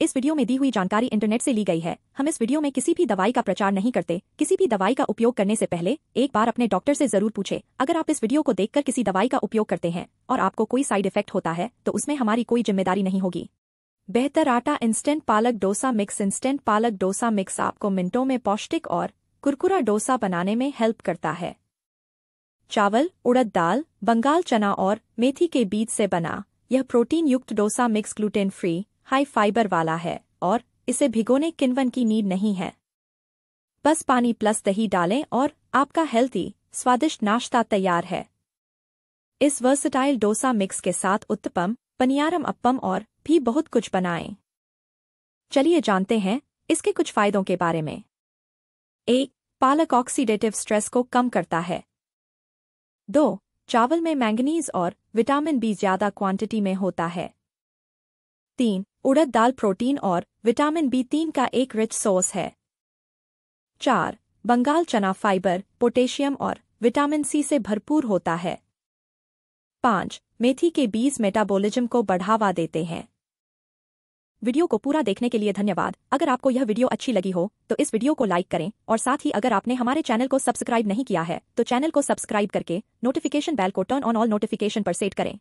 इस वीडियो में दी हुई जानकारी इंटरनेट से ली गई है हम इस वीडियो में किसी भी दवाई का प्रचार नहीं करते किसी भी दवाई का उपयोग करने से पहले एक बार अपने डॉक्टर से जरूर पूछे अगर आप इस वीडियो को देखकर किसी दवाई का उपयोग करते हैं और आपको कोई साइड इफेक्ट होता है तो उसमें हमारी कोई जिम्मेदारी नहीं होगी बेहतर आटा इंस्टेंट पालक डोसा मिक्स इंस्टेंट पालक डोसा मिक्स आपको मिनटों में पौष्टिक और कुरकुरा डोसा बनाने में हेल्प करता है चावल उड़द दाल बंगाल चना और मेथी के बीज से बना यह प्रोटीन युक्त dosa mix gluten free high fibre वाला है और इसे भिगोने किनवन की नीड नहीं है बस पानी प्लस दही डालें और आपका हेल्थी स्वादिष्ट नाश्ता तैयार है इस वर्सटाइल डोसा मिक्स के साथ उत्तपम पनियारम अपम और भी बहुत कुछ बनाएं चलिए जानते हैं इसके कुछ फायदों के बारे में एक पालक ऑक्सीडेटिव स्ट्रेस को कम करता है दो चावल में मैंगनीज और विटामिन बी ज्यादा क्वांटिटी में होता है तीन उड़द दाल प्रोटीन और विटामिन बी तीन का एक रिच सोर्स है चार बंगाल चना फाइबर पोटेशियम और विटामिन सी से भरपूर होता है पांच मेथी के बीज मेटाबॉलिज्म को बढ़ावा देते हैं वीडियो को पूरा देखने के लिए धन्यवाद अगर आपको यह वीडियो अच्छी लगी हो तो इस वीडियो को लाइक करें और साथ ही अगर आपने हमारे चैनल को सब्सक्राइब नहीं किया है तो चैनल को सब्सक्राइब करके नोटिफिकेशन बेल को टर्न ऑन ऑल नोटिफिकेशन पर सेट करें